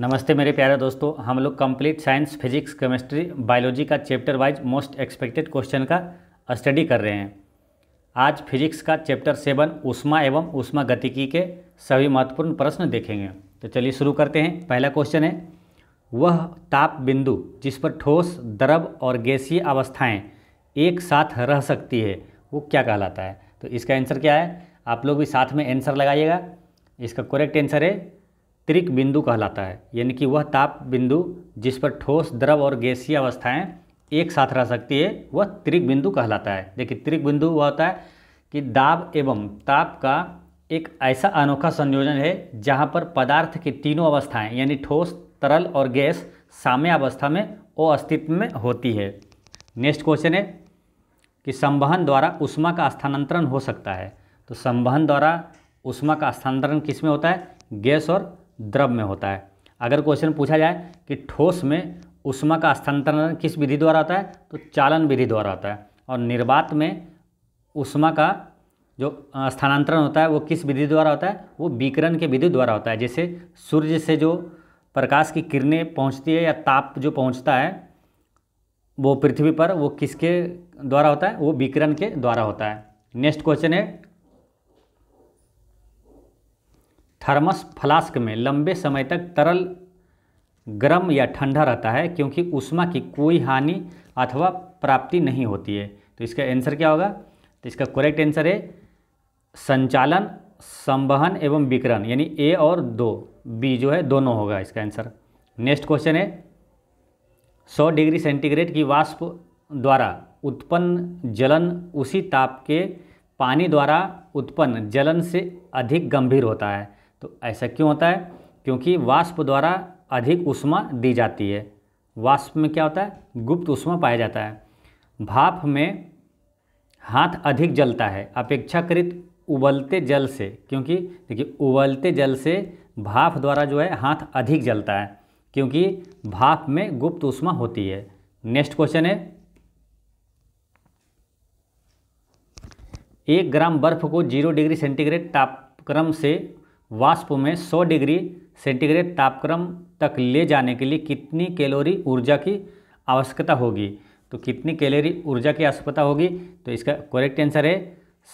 नमस्ते मेरे प्यारे दोस्तों हम लोग complete science physics chemistry biology का chapter wise most expected question का स्टडी कर रहे हैं आज फिजिक्स का चैप्टर सेवन उष्मा एवं उष्मा गतिकी के सभी महत्वपूर्ण प्रश्न देखेंगे तो चलिए शुरू करते हैं पहला क्वेश्चन है वह ताप बिंदु जिस पर ठोस द्रव और गैसीय अवस्थाएँ एक साथ रह सकती है वो क्या कहलाता है तो इसका आंसर क्या है आप लोग भी साथ में आंसर लगाइएगा इसका करेक्ट आंसर है त्रिक बिंदु कहलाता है यानी कि वह ताप बिंदु जिस पर ठोस द्रव और गैसीय अवस्थाएं एक साथ रह सकती है वह त्रिक बिंदु कहलाता है देखिए त्रिक बिंदु वह होता है कि दाब एवं ताप का एक ऐसा अनोखा संयोजन है जहाँ पर पदार्थ की तीनों अवस्थाएं यानी ठोस तरल और गैस साम्य अवस्था में वो अस्तित्व में होती है नेक्स्ट क्वेश्चन है कि संवहन द्वारा उष्मा का स्थानांतरण हो सकता है तो संवहन द्वारा उष्मा का स्थानांतरण किस में होता है गैस और द्रव में होता है अगर क्वेश्चन पूछा जाए कि ठोस में उष्मा का स्थानांतरण किस विधि द्वारा आता है तो चालन विधि द्वारा आता है और निर्वात में उष्मा का जो स्थानांतरण होता है वो किस विधि द्वारा होता है वो विकिरण के विधि द्वारा होता है जैसे सूर्य से जो प्रकाश की किरणें पहुंचती है या ताप जो पहुंचता है वो पृथ्वी पर वो किसके द्वारा होता है वो विकिरण के द्वारा होता है नेक्स्ट क्वेश्चन है थर्मस फ्लास्क में लंबे समय तक तरल गर्म या ठंडा रहता है क्योंकि उष्मा की कोई हानि अथवा प्राप्ति नहीं होती है तो इसका आंसर क्या होगा तो इसका करेक्ट आंसर है संचालन संवहन एवं विकरण यानी ए और दो बी जो है दोनों होगा इसका आंसर नेक्स्ट क्वेश्चन है 100 डिग्री सेंटीग्रेड की वाष्प द्वारा उत्पन्न जलन उसी ताप के पानी द्वारा उत्पन्न जलन से अधिक गंभीर होता है तो ऐसा क्यों होता है क्योंकि वाष्प द्वारा अधिक उष्मा दी जाती है वाष्प में क्या होता है गुप्त उष्मा पाया जाता है भाप में हाथ अधिक जलता है अपेक्षाकृत उबलते जल से क्योंकि देखिए उबलते जल से भाप द्वारा जो है हाथ अधिक जलता है क्योंकि भाप में गुप्त उष्मा होती है नेक्स्ट क्वेश्चन है एक ग्राम बर्फ को जीरो डिग्री सेंटीग्रेड तापक्रम से वाष्प में 100 डिग्री सेंटीग्रेड तापक्रम तक ले जाने के लिए कितनी कैलोरी ऊर्जा की आवश्यकता होगी तो कितनी कैलोरी ऊर्जा की आवश्यकता होगी तो इसका करेक्ट आंसर है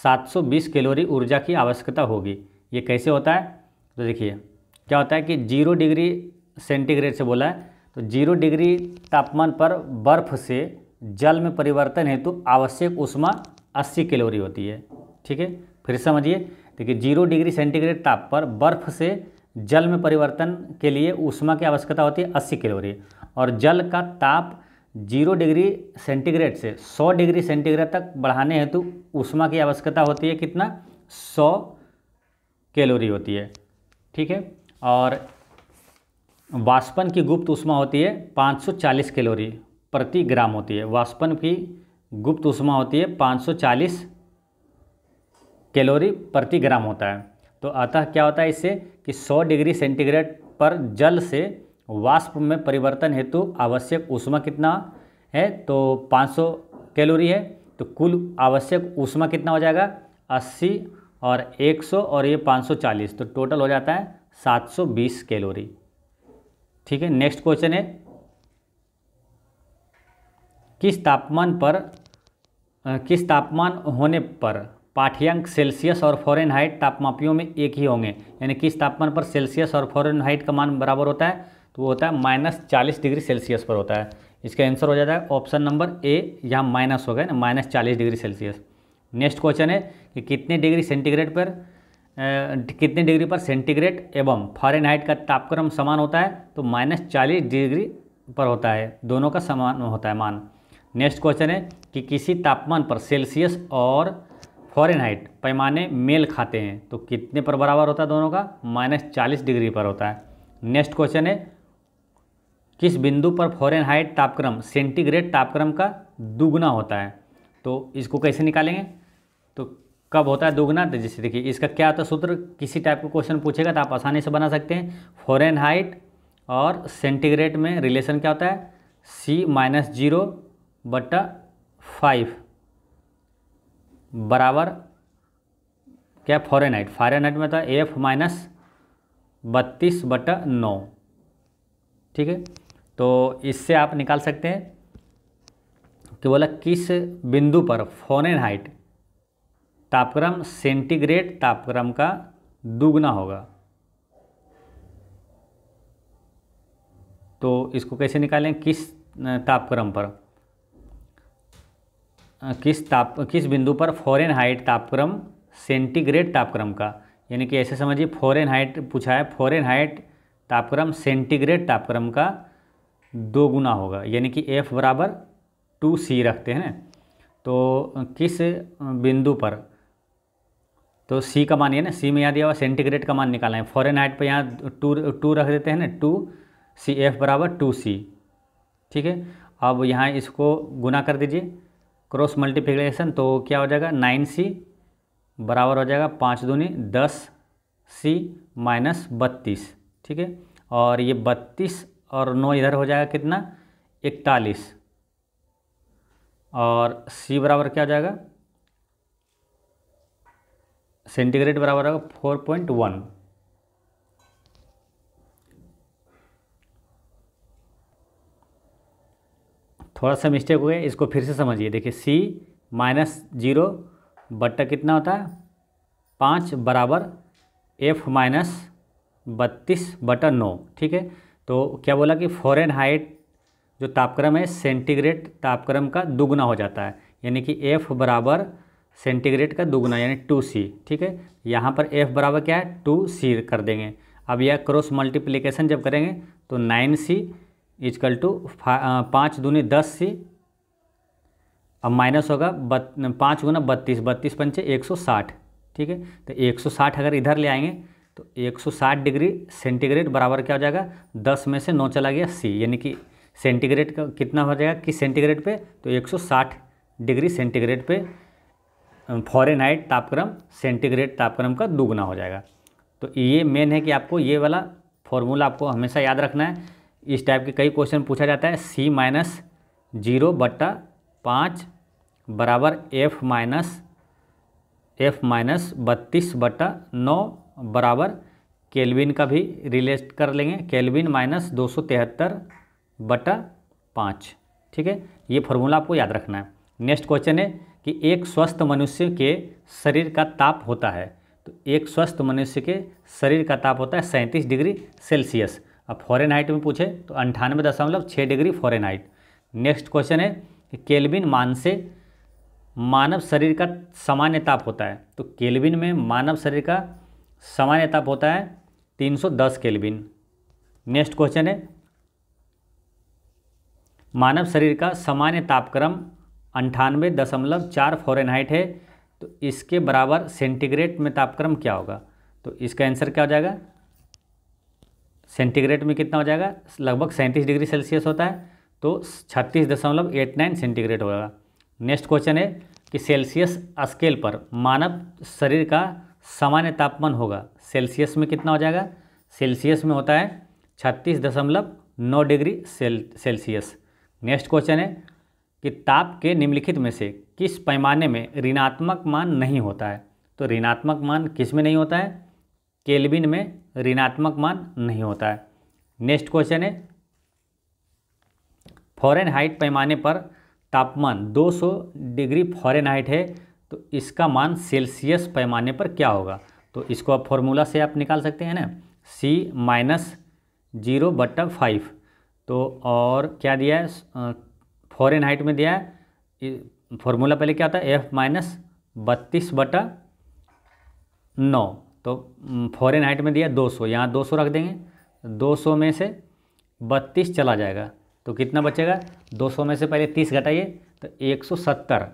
720 कैलोरी ऊर्जा की आवश्यकता होगी ये कैसे होता है तो देखिए क्या होता है कि जीरो डिग्री सेंटीग्रेड से बोला है तो जीरो डिग्री तापमान पर बर्फ से जल में परिवर्तन हेतु आवश्यक उष्मा 80 कैलोरी होती है ठीक है फिर समझिए देखिए जीरो डिग्री सेंटीग्रेड ताप पर बर्फ से जल में परिवर्तन के लिए ऊष्मा की आवश्यकता होती है अस्सी कैलोरी और जल का ताप जीरो डिग्री सेंटीग्रेड से सौ डिग्री सेंटीग्रेड तक बढ़ाने हेतु ऊष्मा की आवश्यकता होती है कितना सौ कैलोरी होती है ठीक है और वाष्पन की गुप्त उष्मा होती है 540 कैलोरी प्रति ग्राम होती है वाष्पन की गुप्त उष्मा होती है चालीस कैलोरी प्रति ग्राम होता है तो अतः क्या होता है इससे कि 100 डिग्री सेंटीग्रेड पर जल से वाष्प में परिवर्तन हेतु आवश्यक ऊष्मा कितना है तो 500 कैलोरी है तो कुल आवश्यक ऊष्मा कितना हो जाएगा 80 और 100 और ये 540 तो टोटल हो जाता है 720 कैलोरी ठीक है नेक्स्ट क्वेश्चन है किस तापमान पर किस तापमान होने पर पाठ्यांक सेल्सियस और फॉरन हाइट तापमापियों में एक ही होंगे यानी किस तापमान पर सेल्सियस और फॉरन हाइट का मान बराबर होता है तो वो होता है माइनस चालीस डिग्री सेल्सियस पर होता है इसका आंसर हो जाता है ऑप्शन नंबर ए यहाँ माइनस हो गया ना माइनस चालीस डिग्री सेल्सियस नेक्स्ट क्वेश्चन है कि कितने डिग्री सेंटीग्रेड पर ए, कितने डिग्री पर सेंटीग्रेड एवं फॉरन का तापक्रम समान होता है तो माइनस चालीस डिग्री पर होता है दोनों का समान होता है मान नेक्स्ट क्वेश्चन है कि किसी तापमान पर सेल्सियस और फॉरेनहाइट पैमाने मेल खाते हैं तो कितने पर बराबर होता है दोनों का माइनस चालीस डिग्री पर होता है नेक्स्ट क्वेश्चन है किस बिंदु पर फॉरेनहाइट तापक्रम सेंटीग्रेड तापक्रम का दुगना होता है तो इसको कैसे निकालेंगे तो कब होता है दुगुना तो जैसे देखिए इसका क्या होता है सूत्र किसी टाइप का क्वेश्चन पूछेगा तो आप आसानी से बना सकते हैं हाइट और सेंटीग्रेड में रिलेशन क्या होता है सी माइनस जीरो बट्टा फाइव बराबर क्या फॉरेनहाइट फॉरेनहाइट में था एफ माइनस बत्तीस बट नौ ठीक है तो इससे आप निकाल सकते हैं कि बोला किस बिंदु पर फॉरेनहाइट तापक्रम सेंटीग्रेड तापक्रम का दुगना होगा तो इसको कैसे निकालें किस तापक्रम पर किस ताप किस बिंदु पर फॉरेन हाइट तापक्रम सेंटीग्रेड तापक्रम का यानी कि ऐसे समझिए फॉरेन हाइट पूछा है फॉरेन हाइट तापक्रम सेंटीग्रेड तापक्रम का दो गुना होगा यानी कि एफ बराबर टू सी रखते हैं तो किस बिंदु पर तो सी का मान ये ना सी में याद दिया हुआ सेंटीग्रेड का मान निकालना है फॉरेन हाइट पर यहाँ टू टू रख देते हैं ना टू सी एफ बराबर टू सी ठीक है अब यहाँ इसको गुना कर दीजिए क्रॉस मल्टीप्लिकेशन तो क्या हो जाएगा नाइन सी बराबर हो जाएगा पाँच दूनी दस सी माइनस बत्तीस ठीक है और ये बत्तीस और नौ इधर हो जाएगा कितना इकतालीस और सी बराबर क्या हो जाएगा सेंटीग्रेड बराबर होगा फोर पॉइंट वन थोड़ा सा मिस्टेक हो गया इसको फिर से समझिए देखिए सी माइनस जीरो बट्टा कितना होता है पाँच बराबर एफ माइनस बत्तीस बटा नौ ठीक है तो क्या बोला कि फॉरन हाइट जो तापक्रम है सेंटीग्रेड तापक्रम का दुगना हो जाता है यानी कि एफ़ बराबर सेंटीग्रेड का दुगना यानी टू सी ठीक है यहाँ पर एफ़ बराबर क्या है टू सी कर देंगे अब यह क्रॉस मल्टीप्लिकेशन जब करेंगे तो नाइन सी इजकल टू पाँच दूनी दस सी अब माइनस होगा बत पाँच गुना बत्तीस बत्तीस पंचे एक सौ साठ ठीक है तो एक सौ साठ अगर इधर ले आएंगे तो एक सौ साठ डिग्री सेंटीग्रेड बराबर क्या हो जाएगा दस में से नौ चला गया सी यानी कि सेंटीग्रेड का कितना हो जाएगा किस सेंटीग्रेड पे तो एक सौ साठ डिग्री सेंटीग्रेड पे हाइट तापक्रम सेंटीग्रेड तापक्रम का दोगुना हो जाएगा तो ये मेन है कि आपको ये वाला फॉर्मूला आपको हमेशा याद रखना है इस टाइप के कई क्वेश्चन पूछा जाता है सी माइनस जीरो बट्टा पाँच बराबर एफ माइनस एफ माइनस बत्तीस बट्टा नौ बराबर केल्विन का भी रिलेट कर लेंगे केल्विन माइनस दो सौ तिहत्तर बटा पाँच ठीक है ये फॉर्मूला आपको याद रखना है नेक्स्ट क्वेश्चन है कि एक स्वस्थ मनुष्य के शरीर का ताप होता है तो एक स्वस्थ मनुष्य के शरीर का ताप होता है सैंतीस डिग्री सेल्सियस अब फॉरन हाइट में पूछे तो अंठानवे दशमलव छः degree Fahrenheit next question है कि केल्विन मान से मानव शरीर का सामान्य ताप होता है तो केल्विन में मानव शरीर का सामान्य ताप होता है 310 केल्विन नेक्स्ट क्वेश्चन है मानव शरीर का सामान्य तापक्रम अंठानवे दशमलव चार फॉरन हाइट है तो इसके बराबर सेंटीग्रेड में तापक्रम क्या होगा तो इसका आंसर क्या हो जाएगा सेंटीग्रेड में कितना हो जाएगा लगभग सैंतीस डिग्री सेल्सियस होता है तो छत्तीस दशमलव एट नाइन सेंटीग्रेड होगा नेक्स्ट क्वेश्चन है कि सेल्सियस स्केल पर मानव शरीर का सामान्य तापमान होगा सेल्सियस में कितना हो जाएगा सेल्सियस में होता है छत्तीस दशमलव नौ डिग्री सेल सेल्सियस नेक्स्ट क्वेश्चन है कि ताप के निम्नलिखित में से किस पैमाने में ऋणात्मक मान नहीं होता है तो ऋणात्मक मान किस में नहीं होता है केल्विन में ऋणात्मक मान नहीं होता है नेक्स्ट क्वेश्चन है फॉरेन हाइट पैमाने पर तापमान 200 डिग्री फॉरेन हाइट है तो इसका मान सेल्सियस पैमाने पर क्या होगा तो इसको आप फॉर्मूला से आप निकाल सकते हैं ना सी माइनस जीरो बट्टा फाइव तो और क्या दिया है फॉरेन हाइट में दिया है फॉर्मूला पहले क्या था एफ माइनस बत्तीस बटा नौ तो फॉरेन हाइट में दिया 200 सौ यहाँ दो रख देंगे 200 में से 32 चला जाएगा तो कितना बचेगा 200 में से पहले 30 घटाइए तो 170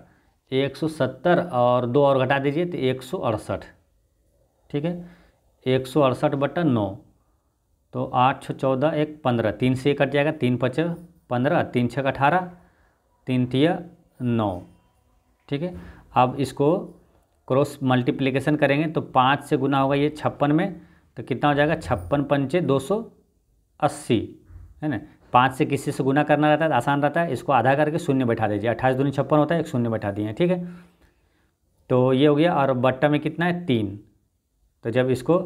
170 और दो और घटा दीजिए तो एक ठीक है एक सौ अड़सठ बटा नौ तो आठ छः चौदह एक पंद्रह तीन से कट जाएगा तीन पच पंद्रह तीन छः अठारह तीन तिया नौ ठीक है अब इसको क्रॉस मल्टीप्लीकेशन करेंगे तो पाँच से गुना होगा ये छप्पन में तो कितना हो जाएगा छप्पन पंचे दो सौ अस्सी है ना पाँच से किसी से गुना करना रहता है तो आसान रहता है इसको आधा करके शून्य बैठा दीजिए अट्ठाईस दूनी छप्पन होता है एक शून्य बैठा दिए ठीक है तो ये हो गया और बट्टा में कितना है तीन तो जब इसको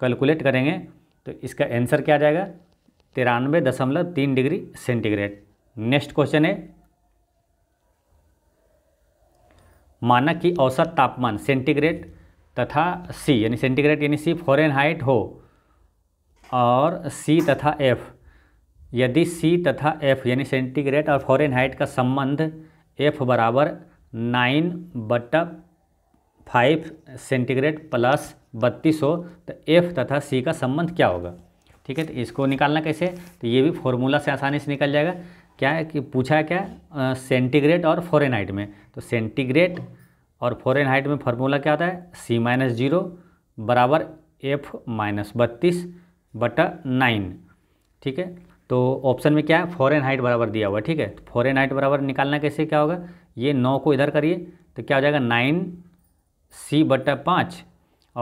कैलकुलेट करेंगे तो इसका आंसर क्या आ जाएगा तिरानवे दशमलव तीन डिग्री सेंटीग्रेड नेक्स्ट क्वेश्चन है माना कि औसत तापमान सेंटीग्रेड तथा सी यानी सेंटीग्रेड यानी सी फॉरन हाइट हो और सी तथा एफ यदि सी तथा एफ यानी सेंटीग्रेड और फॉरन हाइट का संबंध एफ बराबर नाइन बट फाइव सेंटीग्रेड प्लस बत्तीस हो तो एफ तथा सी का संबंध क्या होगा ठीक है तो इसको निकालना कैसे तो ये भी फॉर्मूला से आसानी से निकल जाएगा क्या है कि पूछा है क्या सेंटीग्रेड और फॉरन में तो सेंटीग्रेड और फॉरन में फार्मूला क्या आता है सी माइनस जीरो बराबर एफ माइनस बत्तीस बटा नाइन ठीक है तो ऑप्शन में क्या है फॉरन हाइट बराबर दिया हुआ ठीक है तो फॉरन हाइट बराबर निकालना कैसे क्या होगा ये नौ को इधर करिए तो क्या हो जाएगा नाइन सी बटा पाँच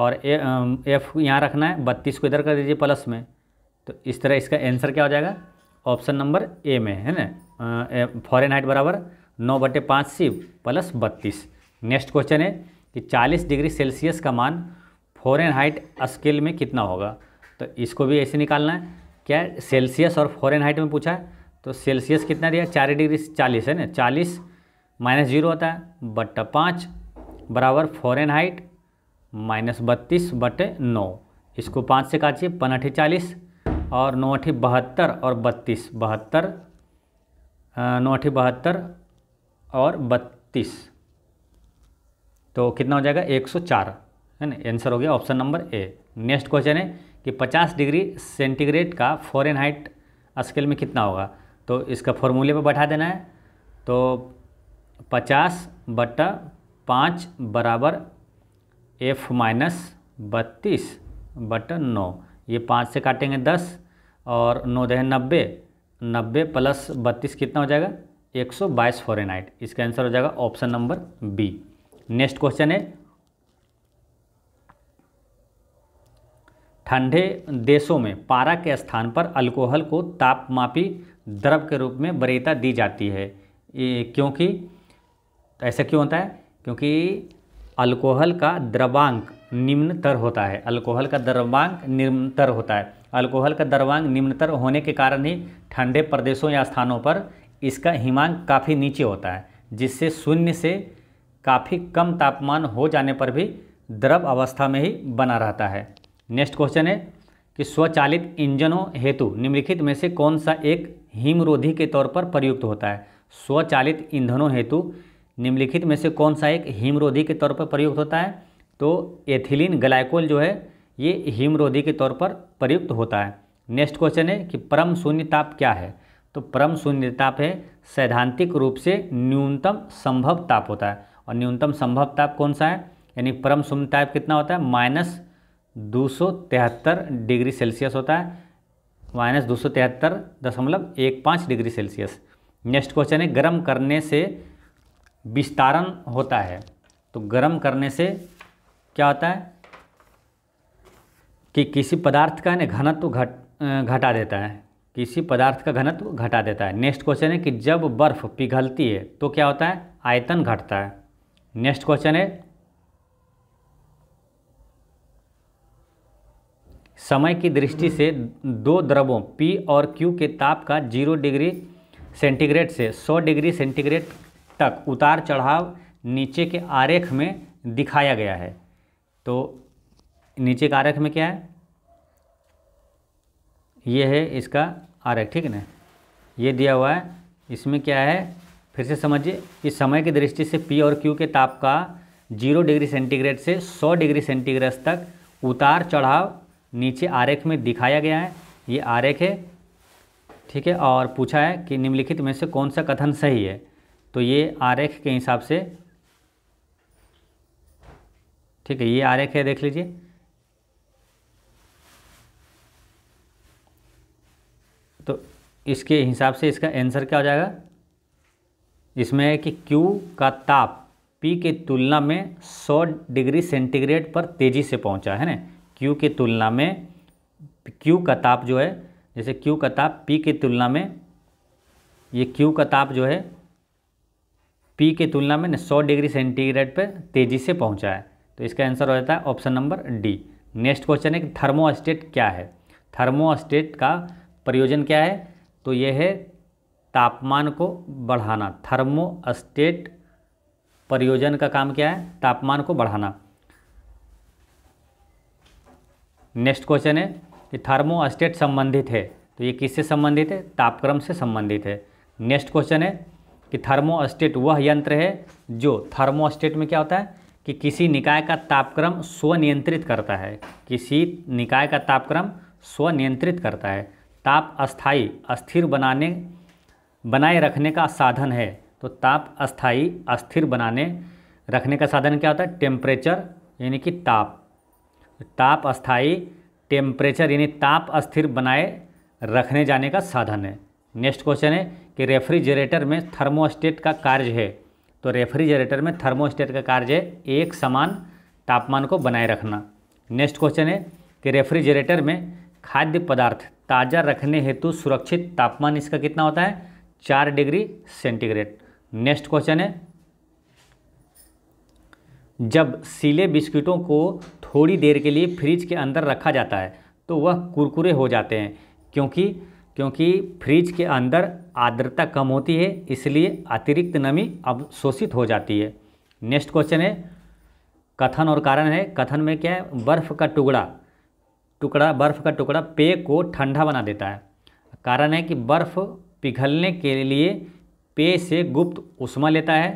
और एफ यहाँ रखना है बत्तीस को इधर कर दीजिए प्लस में तो इस तरह इसका आंसर क्या हो जाएगा ऑप्शन नंबर ए में है ना फॉरन हाइट बराबर नौ बटे पाँच सी प्लस बत्तीस नेक्स्ट क्वेश्चन है कि 40 डिग्री सेल्सियस का मान फॉरन हाइट स्केल में कितना होगा तो इसको भी ऐसे निकालना है क्या सेल्सियस और फॉरन हाइट में पूछा है तो सेल्सियस कितना दिया चार डिग्री चालीस है ना चालीस माइनस जीरो होता है बट पाँच बराबर फॉरन हाइट माइनस बत्तीस बटे नौ इसको पाँच से काटिए पनाठी चालीस और नौठी बहत्तर और बत्तीस बहत्तर नौठी बहत्तर और बत्तीस तो कितना हो जाएगा 104 है ना आंसर हो गया option number A next question है कि 50 डिग्री सेंटीग्रेड का फॉरन हाइट स्केल में कितना होगा तो इसका फॉर्मूले पर बैठा देना है तो 50 बटा पाँच बराबर एफ माइनस बत्तीस बटा नौ ये पाँच से काटेंगे दस और नौ दह नब्बे नब्बे प्लस बत्तीस कितना हो जाएगा एक सौ बाईस फोरेनाइट इसका आंसर हो जाएगा option number B next question है ठंडे देशों में पारा के स्थान पर अल्कोहल को तापमापी द्रव के रूप में वरीयता दी जाती है क्योंकि ऐसा क्यों होता है क्योंकि अल्कोहल का द्रवांक निम्नतर होता है अल्कोहल का दरवांग निम्नतर होता है अल्कोहल का दरवांग निम्नतर होने के कारण ही ठंडे प्रदेशों या स्थानों पर इसका हिमांक काफ़ी नीचे होता है जिससे शून्य से काफ़ी कम तापमान हो जाने पर भी द्रव अवस्था में ही बना रहता है नेक्स्ट क्वेश्चन है कि स्वचालित इंजनों हेतु निम्नलिखित में से कौन सा एक हिमरोधी के तौर पर प्रयुक्त होता है स्वचालित ईंधनों हेतु निम्नलिखित में से कौन सा एक हिमरोधी के तौर पर प्रयुक्त होता है तो एथिलीन ग्लाइकोल जो है ये हिमरोधी के तौर पर प्रयुक्त होता है नेक्स्ट क्वेश्चन है कि परम शून्य ताप क्या है तो परम शून्य ताप है सैद्धांतिक रूप से न्यूनतम संभव ताप होता है और न्यूनतम संभव ताप कौन सा है यानी परम शून्य ताप कितना होता है माइनस दो डिग्री सेल्सियस होता है माइनस दो दशमलव एक पाँच डिग्री सेल्सियस नेक्स्ट क्वेश्चन है गर्म करने से विस्तारण होता है तो गर्म करने से क्या होता है कि किसी पदार्थ का ना घनत्व घट घटा देता है किसी पदार्थ का घनत्व घटा देता है नेक्स्ट क्वेश्चन है कि जब बर्फ़ पिघलती है तो क्या होता है आयतन घटता है नेक्स्ट क्वेश्चन है समय की दृष्टि से दो द्रवों P और Q के ताप का जीरो डिग्री सेंटीग्रेड से सौ डिग्री सेंटीग्रेड तक उतार चढ़ाव नीचे के आरेख में दिखाया गया है तो नीचे का आरख में क्या है ये है इसका आरख ठीक है ना ये दिया हुआ है इसमें क्या है फिर से समझिए कि समय की दृष्टि से पी और क्यू के ताप का जीरो डिग्री सेंटीग्रेड से सौ डिग्री सेंटीग्रेड तक उतार चढ़ाव नीचे आरेख में दिखाया गया है ये आरेख है ठीक है और पूछा है कि निम्नलिखित में से कौन सा कथन सही है तो ये आरेख के हिसाब से ठीक है ये आर है देख लीजिए तो इसके हिसाब से इसका आंसर क्या हो जाएगा इसमें है कि Q का ताप P के तुलना में 100 डिग्री सेंटीग्रेड पर तेज़ी से पहुंचा है ना Q के तुलना में Q का ताप जो है जैसे Q का ताप P के तुलना में ये Q का ताप जो है पी के तुलना में 100 डिग्री सेंटीग्रेड पर तेज़ी से पहुंचा है तो इसका आंसर हो जाता है option number D next question है कि थर्मोस्टेट क्या है थर्मोस्टेट का प्रयोजन क्या है तो यह है तापमान को बढ़ाना थर्मोस्टेट प्रयोजन का काम क्या है तापमान को बढ़ाना नेक्स्ट क्वेश्चन है कि थर्मोस्टेट संबंधित है तो ये किससे संबंधित है तापक्रम से संबंधित है नेक्स्ट क्वेश्चन है कि थर्मोस्टेट वह यंत्र है जो थर्मोस्टेट में क्या होता है कि किसी निकाय का तापक्रम स्वनियंत्रित करता है किसी निकाय का तापक्रम स्वनियंत्रित करता है ताप अस्थाई अस्थिर बनाने बनाए रखने का साधन है तो ताप अस्थाई अस्थिर बनाने रखने का साधन क्या होता है टेम्परेचर यानी कि ताप ताप अस्थाई टेम्परेचर यानी ताप अस्थिर बनाए रखने जाने का साधन है नेक्स्ट क्वेश्चन है कि रेफ्रिजरेटर में थर्मोस्टेट का कार्य है तो रेफ्रिजरेटर में थर्मोस्टेट का कार्य है एक समान तापमान को बनाए रखना नेक्स्ट क्वेश्चन है कि रेफ्रिजरेटर में खाद्य पदार्थ ताज़ा रखने हेतु सुरक्षित तापमान इसका कितना होता है चार डिग्री सेंटीग्रेड नेक्स्ट क्वेश्चन है जब सीले बिस्किटों को थोड़ी देर के लिए फ्रिज के अंदर रखा जाता है तो वह कुरकुरे हो जाते हैं क्योंकि क्योंकि फ्रिज के अंदर आर्द्रता कम होती है इसलिए अतिरिक्त नमी अब शोषित हो जाती है नेक्स्ट क्वेश्चन है कथन और कारण है कथन में क्या है बर्फ़ का टुकड़ा टुकड़ा बर्फ़ का टुकड़ा पेय को ठंडा बना देता है कारण है कि बर्फ़ पिघलने के लिए पेय से गुप्त उष्मा लेता है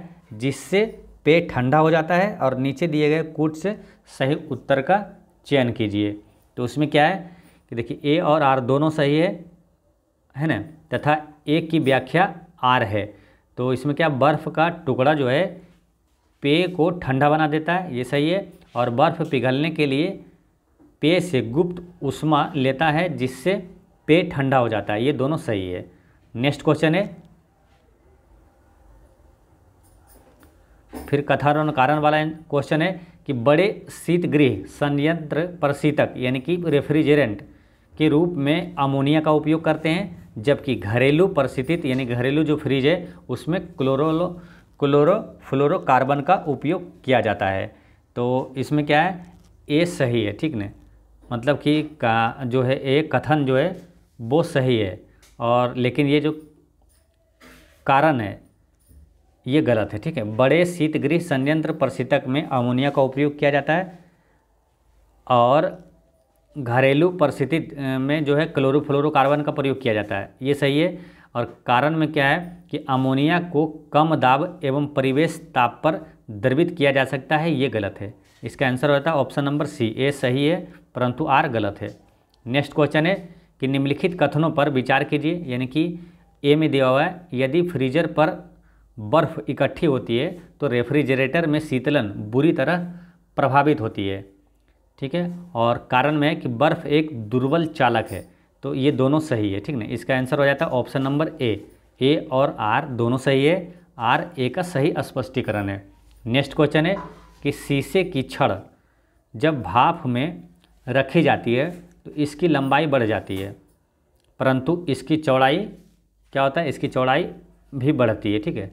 जिससे पेय ठंडा हो जाता है और नीचे दिए गए कूट से सही उत्तर का चयन कीजिए तो उसमें क्या है कि देखिए ए और आर दोनों सही है है ना तथा एक की व्याख्या आर है तो इसमें क्या बर्फ़ का टुकड़ा जो है पेय को ठंडा बना देता है ये सही है और बर्फ़ पिघलने के लिए पेय से गुप्त उष्मा लेता है जिससे पेय ठंडा हो जाता है ये दोनों सही है नेक्स्ट क्वेश्चन है फिर कथारण कारण वाला क्वेश्चन है कि बड़े शीतगृह संयंत्र प्रशीतक यानी कि रेफ्रिजरेंट के रूप में अमोनिया का उपयोग करते हैं जबकि घरेलू परिस्थिति यानी घरेलू जो फ्रिज है उसमें क्लोरोलो क्लोरो फ्लोरोकार्बन का उपयोग किया जाता है तो इसमें क्या है ए सही है ठीक न मतलब कि का जो है ए कथन जो है वो सही है और लेकिन ये जो कारण है ये गलत है ठीक है बड़े शीतगृह संयंत्र प्रशीतक में अमोनिया का उपयोग किया जाता है और घरेलू परिस्थिति में जो है क्लोरोफ्लोरोकार्बन का प्रयोग किया जाता है ये सही है और कारण में क्या है कि अमोनिया को कम दाब एवं परिवेश ताप पर द्रवित किया जा सकता है ये गलत है इसका आंसर होता है ऑप्शन नंबर सी ए सही है परंतु आर गलत है नेक्स्ट क्वेश्चन है कि निम्नलिखित कथनों पर विचार कीजिए यानी कि ए में दिया हुआ है यदि फ्रीजर पर बर्फ़ इकट्ठी होती है तो रेफ्रिजरेटर में शीतलन बुरी तरह प्रभावित होती है ठीक है और कारण में है कि बर्फ़ एक दुर्बल चालक है तो ये दोनों सही है ठीक ना इसका आंसर हो जाता है ऑप्शन नंबर ए ए और आर दोनों सही है आर ए का सही स्पष्टीकरण है नेक्स्ट क्वेश्चन है कि शीशे की छड़ जब भाप में रखी जाती है तो इसकी लंबाई बढ़ जाती है परंतु इसकी चौड़ाई क्या होता है इसकी चौड़ाई भी बढ़ती है ठीक है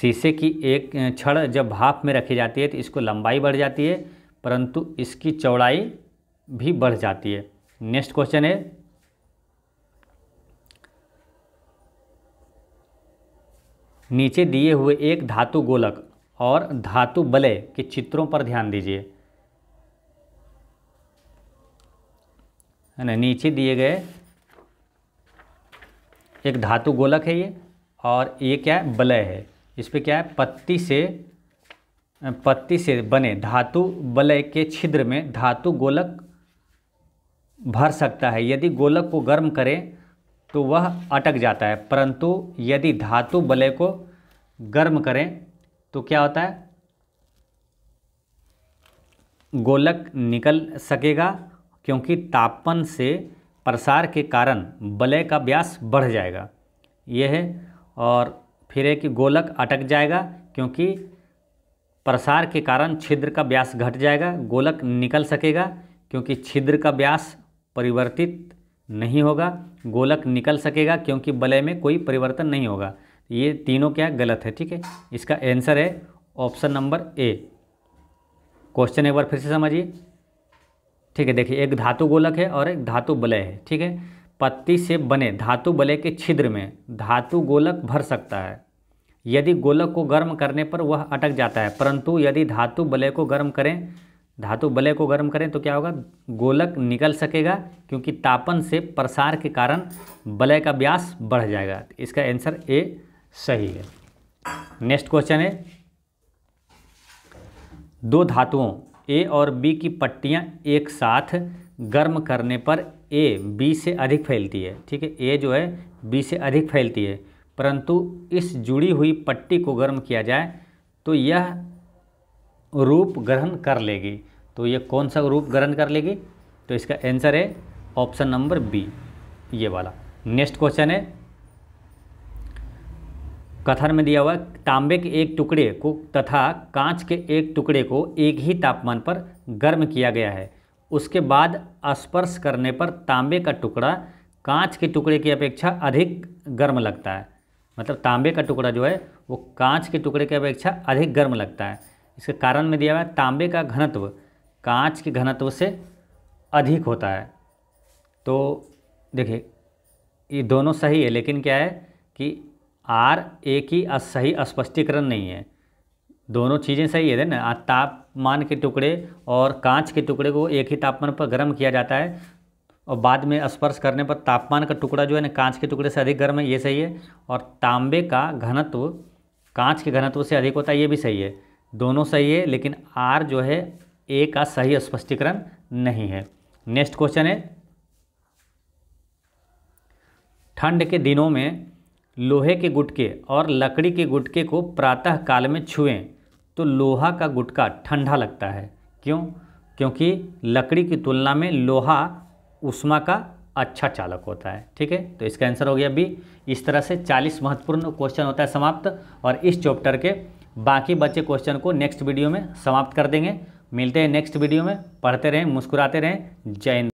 शीशे की एक छड़ जब भाप में रखी जाती है तो इसको लंबाई बढ़ जाती है परंतु इसकी चौड़ाई भी बढ़ जाती है नेक्स्ट क्वेश्चन है नीचे दिए हुए एक धातु गोलक और धातु बलय के चित्रों पर ध्यान दीजिए है ना नीचे दिए गए एक धातु गोलक है ये और ये क्या है बलय है इस पर क्या है पत्ती से पत्ती से बने धातु बलय के छिद्र में धातु गोलक भर सकता है यदि गोलक को गर्म करें तो वह अटक जाता है परंतु यदि धातु बलय को गर्म करें तो क्या होता है गोलक निकल सकेगा क्योंकि तापमान से प्रसार के कारण बलय का व्यास बढ़ जाएगा यह है और फिर है कि गोलक अटक जाएगा क्योंकि प्रसार के कारण छिद्र का व्यास घट जाएगा गोलक निकल सकेगा क्योंकि छिद्र का व्यास परिवर्तित नहीं होगा गोलक निकल सकेगा क्योंकि बलय में कोई परिवर्तन नहीं होगा ये तीनों क्या गलत है ठीक है इसका आंसर है ऑप्शन नंबर ए क्वेश्चन एक बार फिर से समझिए ठीक है देखिए एक धातु गोलक है और एक धातु बलय है ठीक है पत्ती से बने धातु बलय के छिद्र में धातु गोलक भर सकता है यदि गोलक को गर्म करने पर वह अटक जाता है परंतु यदि धातु बलय को गर्म करें धातु बलय को गर्म करें तो क्या होगा गोलक निकल सकेगा क्योंकि तापन से प्रसार के कारण बलय का व्यास बढ़ जाएगा इसका आंसर ए सही है नेक्स्ट क्वेश्चन है दो धातुओं ए और बी की पट्टियां एक साथ गर्म करने पर ए बी से अधिक फैलती है ठीक है ए जो है बी से अधिक फैलती है परंतु इस जुड़ी हुई पट्टी को गर्म किया जाए तो यह रूप ग्रहण कर लेगी तो यह कौन सा रूप ग्रहण कर लेगी तो इसका आंसर है ऑप्शन नंबर बी ये वाला नेक्स्ट क्वेश्चन है कथन में दिया हुआ तांबे के एक टुकड़े को तथा कांच के एक टुकड़े को एक ही तापमान पर गर्म किया गया है उसके बाद स्पर्श करने पर तांबे का टुकड़ा कांच के टुकड़े की अपेक्षा अधिक गर्म लगता है मतलब तांबे का टुकड़ा जो है वो कांच के टुकड़े की अपेक्षा अधिक गर्म लगता है इसके कारण में दिया हुआ है तांबे का घनत्व कांच के घनत्व से अधिक होता है तो देखिए ये दोनों सही है लेकिन क्या है कि आर ए की सही स्पष्टीकरण नहीं है दोनों चीज़ें सही है ना तापमान के टुकड़े और कांच के टुकड़े को एक ही तापमान पर गर्म किया जाता है और बाद में स्पर्श करने पर तापमान का टुकड़ा जो है ना कांच के टुकड़े से अधिक गर्म है ये सही है और तांबे का घनत्व कांच के घनत्व से अधिक होता है ये भी सही है दोनों सही है लेकिन आर जो है ए का सही स्पष्टीकरण नहीं है नेक्स्ट क्वेश्चन है ठंड के दिनों में लोहे के गुटके और लकड़ी के गुटके को प्रातः काल में छुएं तो लोहा का गुटका ठंडा लगता है क्यों क्योंकि लकड़ी की तुलना में लोहा उष्मा का अच्छा चालक होता है ठीक है तो इसका आंसर हो गया बी इस तरह से 40 महत्वपूर्ण क्वेश्चन होता है समाप्त और इस चैप्टर के बाकी बचे क्वेश्चन को नेक्स्ट वीडियो में समाप्त कर देंगे मिलते हैं नेक्स्ट वीडियो में पढ़ते रहें मुस्कुराते रहें जय हिंद